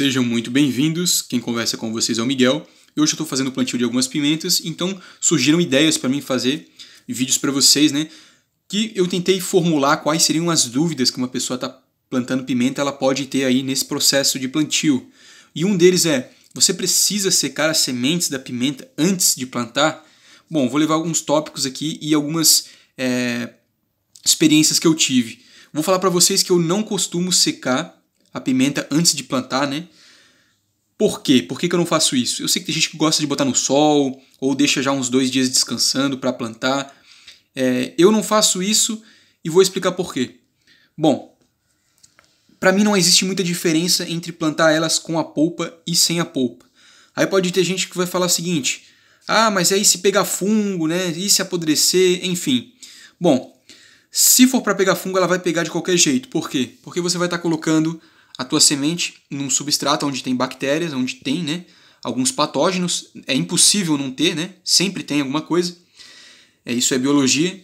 Sejam muito bem-vindos. Quem conversa com vocês é o Miguel. hoje eu estou fazendo o plantio de algumas pimentas, então surgiram ideias para mim fazer vídeos para vocês, né? Que eu tentei formular quais seriam as dúvidas que uma pessoa está plantando pimenta ela pode ter aí nesse processo de plantio. E um deles é: você precisa secar as sementes da pimenta antes de plantar? Bom, vou levar alguns tópicos aqui e algumas é, experiências que eu tive. Vou falar para vocês que eu não costumo secar a pimenta antes de plantar, né? Por quê? Por que, que eu não faço isso? Eu sei que tem gente que gosta de botar no sol ou deixa já uns dois dias descansando para plantar. É, eu não faço isso e vou explicar por quê. Bom, para mim não existe muita diferença entre plantar elas com a polpa e sem a polpa. Aí pode ter gente que vai falar o seguinte: ah, mas aí se pegar fungo, né? E se apodrecer, enfim. Bom, se for para pegar fungo, ela vai pegar de qualquer jeito. Por quê? Porque você vai estar tá colocando a tua semente num substrato onde tem bactérias, onde tem né, alguns patógenos, é impossível não ter, né? sempre tem alguma coisa. É, isso é biologia.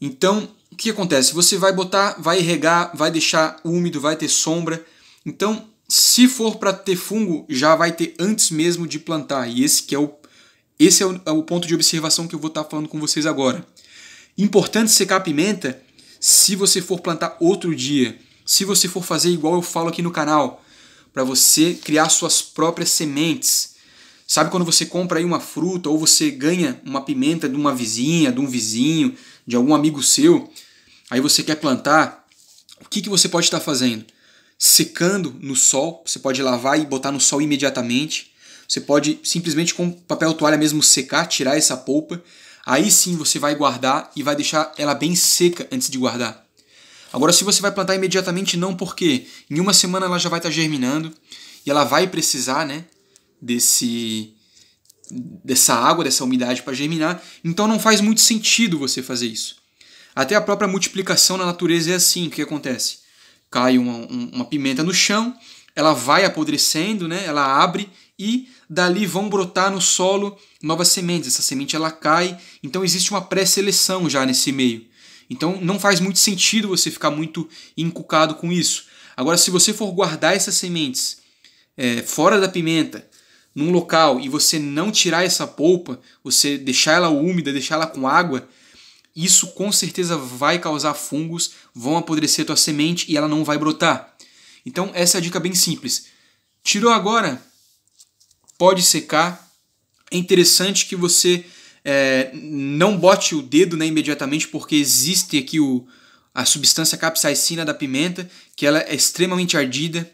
Então, o que acontece? Você vai botar, vai regar, vai deixar úmido, vai ter sombra. Então, se for para ter fungo, já vai ter antes mesmo de plantar. E esse que é o, esse é o, é o ponto de observação que eu vou estar tá falando com vocês agora. Importante secar a pimenta se você for plantar outro dia se você for fazer igual eu falo aqui no canal, para você criar suas próprias sementes. Sabe quando você compra aí uma fruta ou você ganha uma pimenta de uma vizinha, de um vizinho, de algum amigo seu, aí você quer plantar, o que, que você pode estar tá fazendo? Secando no sol, você pode lavar e botar no sol imediatamente. Você pode simplesmente com papel toalha mesmo secar, tirar essa polpa. Aí sim você vai guardar e vai deixar ela bem seca antes de guardar. Agora, se você vai plantar imediatamente, não, porque em uma semana ela já vai estar tá germinando e ela vai precisar né, desse, dessa água, dessa umidade para germinar, então não faz muito sentido você fazer isso. Até a própria multiplicação na natureza é assim: o que acontece? Cai uma, uma pimenta no chão, ela vai apodrecendo, né? ela abre e dali vão brotar no solo novas sementes. Essa semente ela cai, então existe uma pré-seleção já nesse meio. Então não faz muito sentido você ficar muito encucado com isso. Agora, se você for guardar essas sementes é, fora da pimenta, num local e você não tirar essa polpa, você deixar ela úmida, deixar ela com água, isso com certeza vai causar fungos, vão apodrecer a tua semente e ela não vai brotar. Então essa é a dica bem simples. Tirou agora, pode secar. É interessante que você é, não bote o dedo né, imediatamente, porque existe aqui o, a substância capsaicina da pimenta, que ela é extremamente ardida,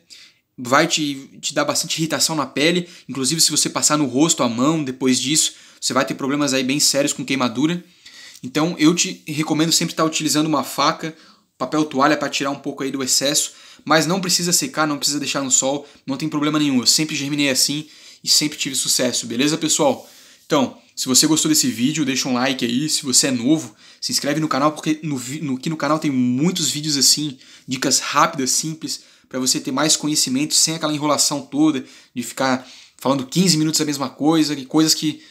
vai te, te dar bastante irritação na pele, inclusive se você passar no rosto, a mão, depois disso, você vai ter problemas aí bem sérios com queimadura. Então eu te recomendo sempre estar utilizando uma faca, papel toalha para tirar um pouco aí do excesso, mas não precisa secar, não precisa deixar no sol, não tem problema nenhum. Eu sempre germinei assim e sempre tive sucesso, beleza, pessoal? Então, se você gostou desse vídeo, deixa um like aí. Se você é novo, se inscreve no canal, porque no, no, aqui no canal tem muitos vídeos assim, dicas rápidas, simples, para você ter mais conhecimento sem aquela enrolação toda de ficar falando 15 minutos a mesma coisa, e coisas que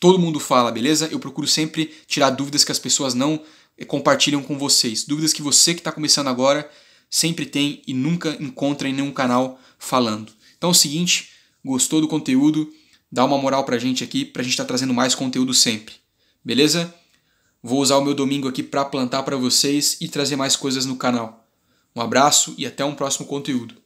todo mundo fala, beleza? Eu procuro sempre tirar dúvidas que as pessoas não eh, compartilham com vocês. Dúvidas que você que está começando agora sempre tem e nunca encontra em nenhum canal falando. Então é o seguinte, gostou do conteúdo? dá uma moral pra gente aqui, pra gente estar tá trazendo mais conteúdo sempre. Beleza? Vou usar o meu domingo aqui para plantar para vocês e trazer mais coisas no canal. Um abraço e até um próximo conteúdo.